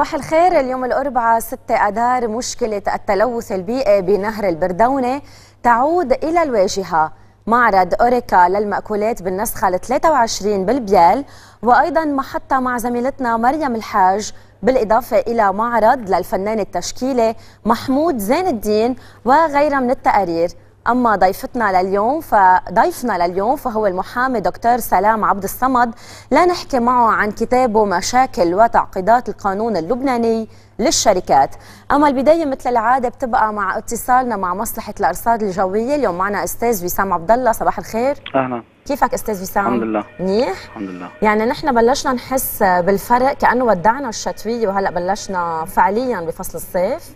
صباح الخير اليوم الأربعاء 6 أذار مشكلة التلوث البيئي بنهر البردونة تعود إلى الواجهة معرض أوريكا للمأكولات بالنسخة ال 23 بالبيال وأيضا محطة مع زميلتنا مريم الحاج بالإضافة إلى معرض للفنان التشكيلي محمود زين الدين وغيرها من التقارير أما ضيفتنا لليوم فضيفنا لليوم فهو المحامي دكتور سلام عبد الصمد لنحكي معه عن كتابه مشاكل وتعقيدات القانون اللبناني للشركات أما البداية مثل العادة بتبقى مع اتصالنا مع مصلحة الأرصاد الجوية اليوم معنا أستاذ وسام عبد الله صباح الخير أهلا كيفك أستاذ وسام؟ الحمد لله منيح؟ الحمد لله يعني نحن بلشنا نحس بالفرق كأنه ودعنا الشتوية وهلأ بلشنا فعليا بفصل الصيف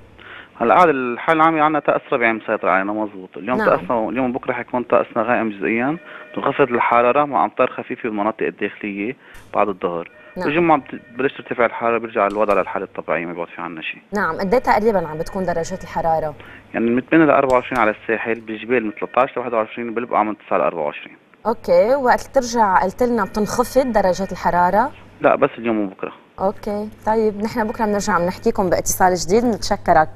هلا قاعد الحاله العامه عندنا يعني طقس ربيعي مسيطر علينا مزبوط اليوم نعم. طقسنا اليوم بكره حيكون طقسنا غائم جزئيا تنخفض الحراره مع امطار خفيفه بالمناطق الداخليه بعد الظهر نعم. الجمعه بتبلش ترتفع الحراره بيرجع الوضع للحاله الطبيعيه ما بيقعد في عنا شيء نعم قد إيه تقريبا عم بتكون درجات الحراره يعني من 8 ل 24 على الساحل بالجبال من 13 ل 21 بالبقعه من 9 ل 24 اوكي وقت ترجع قلت لنا بتنخفض درجات الحراره لا بس اليوم وبكره اوكي طيب نحن بكره بنرجع بنحكيكم باتصال جديد بنتشكرك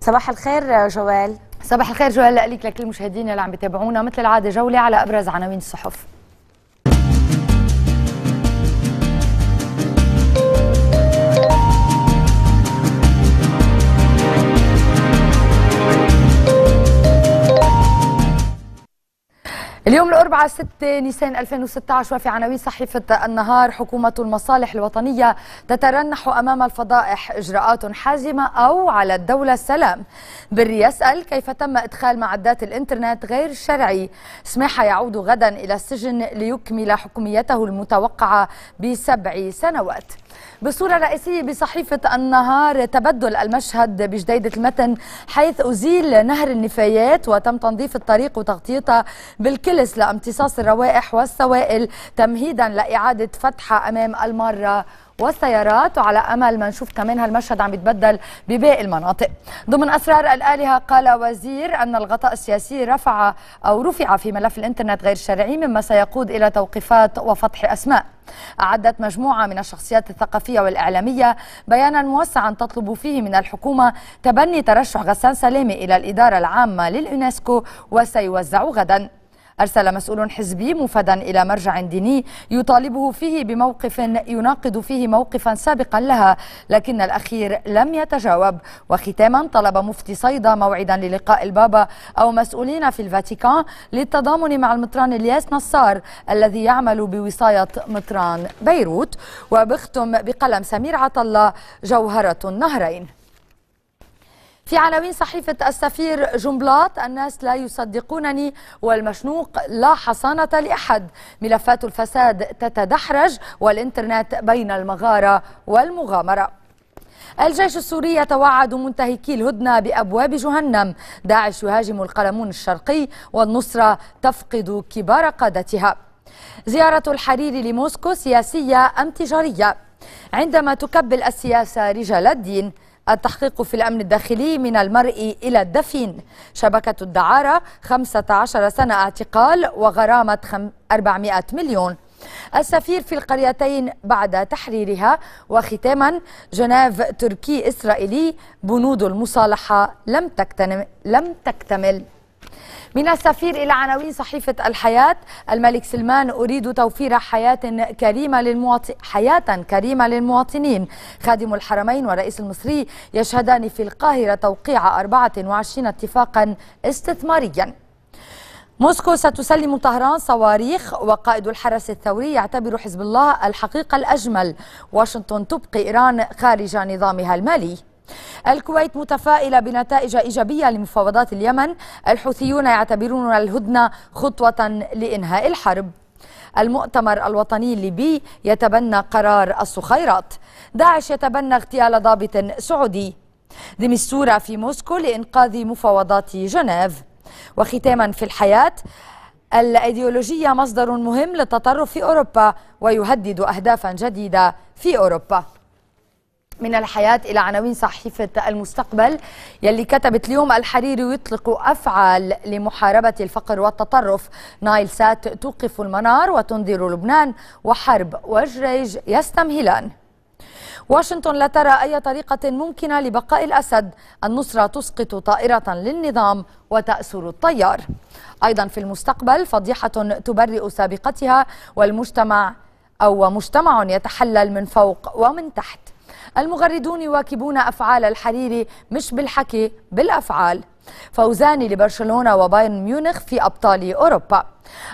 صباح الخير جوال صباح الخير جوال لك لكل المشاهدين اللي عم بتابعونا مثل العاده جوله على ابرز عناوين الصحف اليوم الأربعاء 6 نيسان 2016 وفي عناوين صحيفة النهار حكومة المصالح الوطنية تترنح أمام الفضائح إجراءات حازمة أو على الدولة السلام بري يسأل كيف تم إدخال معدات الإنترنت غير الشرعي سماحة يعود غدا إلى السجن ليكمل حكوميته المتوقعة بسبع سنوات بصورة رئيسية بصحيفة النهار تبدل المشهد بجديدة المتن حيث أزيل نهر النفايات وتم تنظيف الطريق وتغطيتها بالكلس لامتصاص الروائح والسوائل تمهيدا لإعادة فتحها أمام المارة والسيارات وعلى امل ما نشوف كمان هالمشهد عم يتبدل بباقي المناطق ضمن اسرار الالهه قال وزير ان الغطاء السياسي رفع او رفع في ملف الانترنت غير الشرعي مما سيقود الى توقيفات وفتح اسماء أعدت مجموعة من الشخصيات الثقافية والإعلامية بيانا موسعا تطلب فيه من الحكومة تبني ترشح غسان سلامي إلى الإدارة العامة لليونسكو وسيوزع غدا أرسل مسؤول حزبي مفدا إلى مرجع ديني يطالبه فيه بموقف يناقض فيه موقفا سابقا لها لكن الأخير لم يتجاوب وختاما طلب مفتي صيدا موعدا للقاء البابا أو مسؤولين في الفاتيكان للتضامن مع المطران الياس نصار الذي يعمل بوصاية مطران بيروت وبختم بقلم سمير عطلة جوهرة النهرين في عناوين صحيفة السفير جنبلاط الناس لا يصدقونني والمشنوق لا حصانة لأحد ملفات الفساد تتدحرج والإنترنت بين المغارة والمغامرة الجيش السوري يتوعد منتهكي الهدنة بأبواب جهنم داعش يهاجم القلمون الشرقي والنصرة تفقد كبار قادتها زيارة الحريري لموسكو سياسية أم تجارية عندما تكبل السياسة رجال الدين التحقيق في الأمن الداخلي من المرء إلى الدفين شبكة الدعارة 15 سنة اعتقال وغرامة 400 مليون السفير في القريتين بعد تحريرها وختاما جنيف تركي إسرائيلي بنود المصالحة لم تكتمل, لم تكتمل من السفير إلى عناوين صحيفة الحياة الملك سلمان أريد توفير حياة كريمة للمواطن حياة كريمة للمواطنين خادم الحرمين والرئيس المصري يشهدان في القاهرة توقيع 24 اتفاقا استثماريا موسكو ستسلم طهران صواريخ وقائد الحرس الثوري يعتبر حزب الله الحقيقة الأجمل واشنطن تبقي إيران خارج نظامها المالي الكويت متفائلة بنتائج إيجابية لمفاوضات اليمن الحوثيون يعتبرون الهدنة خطوة لإنهاء الحرب المؤتمر الوطني الليبي يتبنى قرار الصخيرات داعش يتبنى اغتيال ضابط سعودي دمستورة في موسكو لإنقاذ مفاوضات جنيف وختاما في الحياة الأيديولوجية مصدر مهم للتطرف في أوروبا ويهدد أهدافا جديدة في أوروبا من الحياة إلى عناوين صحيفة المستقبل يلي كتبت اليوم الحريري يطلق أفعال لمحاربة الفقر والتطرف نايل سات توقف المنار وتنذر لبنان وحرب وجريج يستمهلان واشنطن لا ترى أي طريقة ممكنة لبقاء الأسد النصرة تسقط طائرة للنظام وتأسر الطيار أيضا في المستقبل فضيحة تبرئ سابقتها والمجتمع أو مجتمع يتحلل من فوق ومن تحت المغردون يواكبون أفعال الحريري مش بالحكي بالأفعال فوزان لبرشلونة وبايرن ميونخ في أبطال أوروبا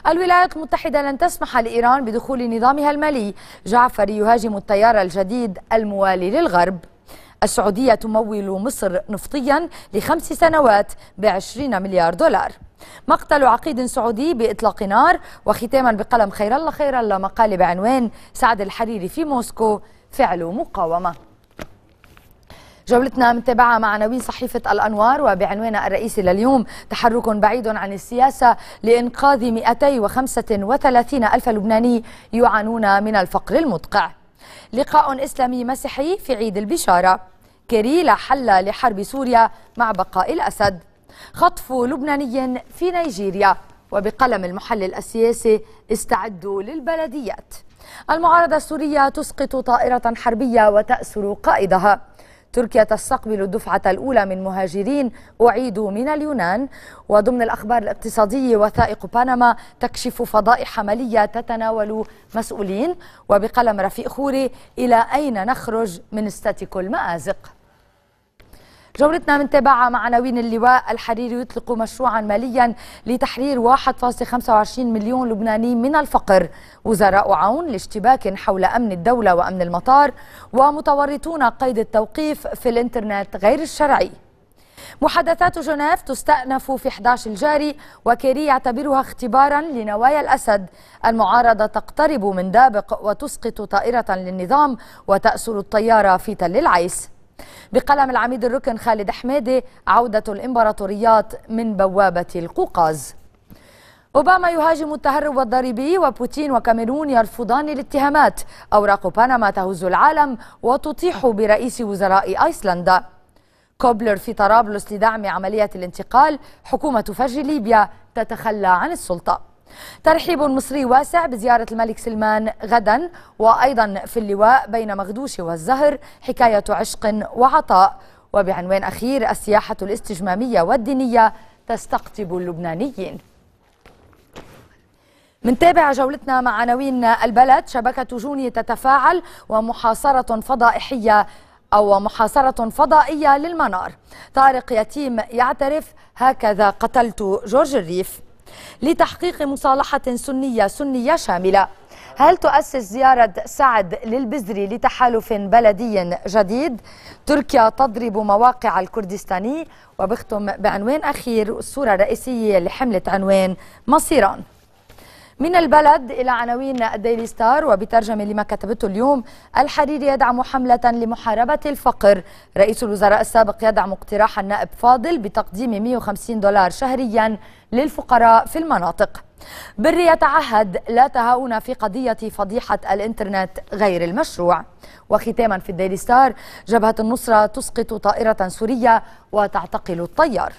الولايات المتحدة لن تسمح لإيران بدخول نظامها المالي جعفري يهاجم التيار الجديد الموالي للغرب السعودية تمول مصر نفطيا لخمس سنوات بعشرين مليار دولار مقتل عقيد سعودي بإطلاق نار وختاما بقلم خير الله خير الله مقال بعنوان سعد الحريري في موسكو فعل مقاومة جولتنا متابعة مع نوين صحيفة الأنوار وبعنوانها الرئيسي لليوم تحرك بعيد عن السياسة لإنقاذ 235 ألف لبناني يعانون من الفقر المدقع لقاء إسلامي مسيحي في عيد البشارة كريلا حل لحرب سوريا مع بقاء الأسد خطف لبناني في نيجيريا وبقلم المحلل السياسي استعدوا للبلديات المعارضة السورية تسقط طائرة حربية وتأسر قائدها تركيا تستقبل الدفعة الأولى من مهاجرين أعيدوا من اليونان وضمن الأخبار الاقتصادية وثائق بنما تكشف فضائح مالية تتناول مسؤولين وبقلم رفيق خوري إلى أين نخرج من استاتيكو المآزق جولتنا من تابعة مع عناوين اللواء الحريري يطلق مشروعا ماليا لتحرير 1.25 مليون لبناني من الفقر وزراء عون لاشتباك حول أمن الدولة وأمن المطار ومتورطون قيد التوقيف في الإنترنت غير الشرعي محادثات جنيف تستأنف في 11 الجاري وكيري يعتبرها اختبارا لنوايا الأسد المعارضة تقترب من دابق وتسقط طائرة للنظام وتأسر الطيارة في تل العيس بقلم العميد الركن خالد حميدي عودة الإمبراطوريات من بوابة القوقاز أوباما يهاجم التهرب الضريبي وبوتين وكاميرون يرفضان الاتهامات أوراق بنما تهز العالم وتطيح برئيس وزراء أيسلندا كوبلر في طرابلس لدعم عملية الانتقال حكومة فجر ليبيا تتخلى عن السلطة ترحيب مصري واسع بزيارة الملك سلمان غدا وأيضا في اللواء بين مغدوشي والزهر حكاية عشق وعطاء وبعنوان أخير السياحة الاستجمامية والدينية تستقطب اللبنانيين منتابع جولتنا مع عناوين البلد شبكة جوني تتفاعل ومحاصرة فضائحية أو محاصرة فضائية للمنار طارق يتيم يعترف هكذا قتلت جورج الريف لتحقيق مصالحة سنية سنية شاملة هل تؤسس زيارة سعد للبزري لتحالف بلدي جديد؟ تركيا تضرب مواقع الكردستاني وبختم بعنوان أخير الصورة الرئيسية لحملة عنوان مصيران من البلد إلى عناوين الديلي ستار وبترجمة لما كتبته اليوم الحريري يدعم حملة لمحاربة الفقر رئيس الوزراء السابق يدعم اقتراح النائب فاضل بتقديم 150 دولار شهريا للفقراء في المناطق بر يتعهد لا تهاون في قضية فضيحة الإنترنت غير المشروع وختاما في الديلي ستار جبهة النصرة تسقط طائرة سورية وتعتقل الطيار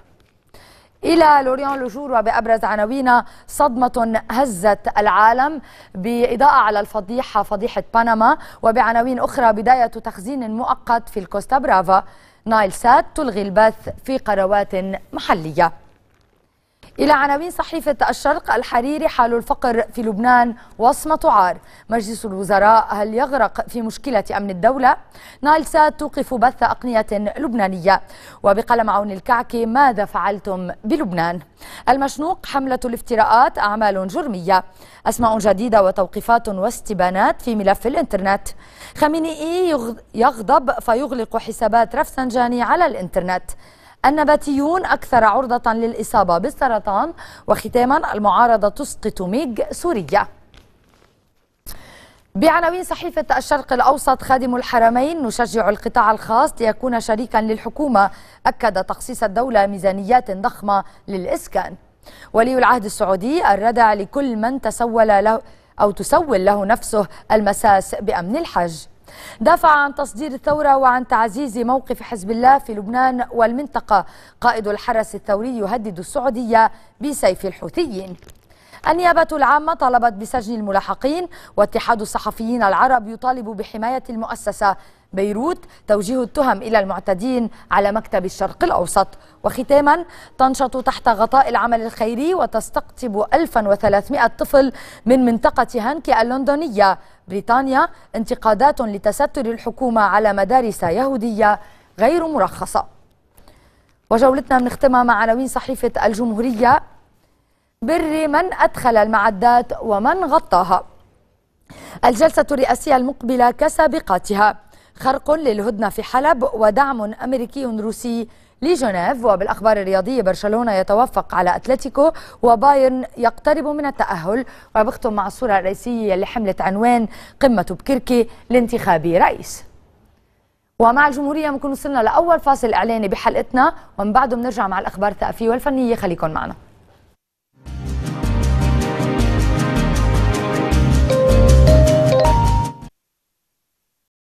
إلى لوريان لجور وبأبرز عناوينها صدمة هزت العالم بإضاءة على الفضيحة فضيحة بنما وبعناوين أخرى بداية تخزين مؤقت في الكوستا برافا نايل سات تلغي البث في قنوات محلية إلى عناوين صحيفة الشرق الحريري حال الفقر في لبنان وصمة عار مجلس الوزراء هل يغرق في مشكلة أمن الدولة؟ نايلسات توقف بث أقنية لبنانية وبقلم عون الكعكي ماذا فعلتم بلبنان؟ المشنوق حملة الافتراءات أعمال جرمية أسماء جديدة وتوقيفات واستبانات في ملف الإنترنت خمينئي يغضب فيغلق حسابات رفسنجاني على الإنترنت النباتيون أكثر عرضة للإصابة بالسرطان وختاما المعارضة تسقط ميج سوريا بعناوين صحيفة الشرق الأوسط خادم الحرمين نشجع القطاع الخاص ليكون شريكا للحكومة أكد تخصيص الدولة ميزانيات ضخمة للإسكان ولي العهد السعودي الردع لكل من تسول له أو تسول له نفسه المساس بأمن الحج دافع عن تصدير الثورة وعن تعزيز موقف حزب الله في لبنان والمنطقة قائد الحرس الثوري يهدد السعودية بسيف الحوثيين النيابة العامة طالبت بسجن الملاحقين واتحاد الصحفيين العرب يطالب بحماية المؤسسة بيروت توجيه التهم إلى المعتدين على مكتب الشرق الأوسط وختاما تنشط تحت غطاء العمل الخيري وتستقطب 1300 طفل من منطقة هانكي اللندنية بريطانيا انتقادات لتستر الحكومة على مدارس يهودية غير مرخصة وجولتنا بنختمها مع عناوين صحيفة الجمهورية بر من أدخل المعدات ومن غطاها الجلسة الرئاسية المقبلة كسابقاتها خرق للهدنة في حلب ودعم أمريكي روسي لجنيف وبالأخبار الرياضية برشلونة يتوافق على أتلتيكو وبايرن يقترب من التأهل وبختم مع الصورة الرئيسية لحملة عنوان قمة بكركي لانتخاب رئيس ومع الجمهورية بنكون وصلنا لأول فاصل إعلاني بحلقتنا ومن بعده بنرجع مع الأخبار الثقافية والفنية خليكن معنا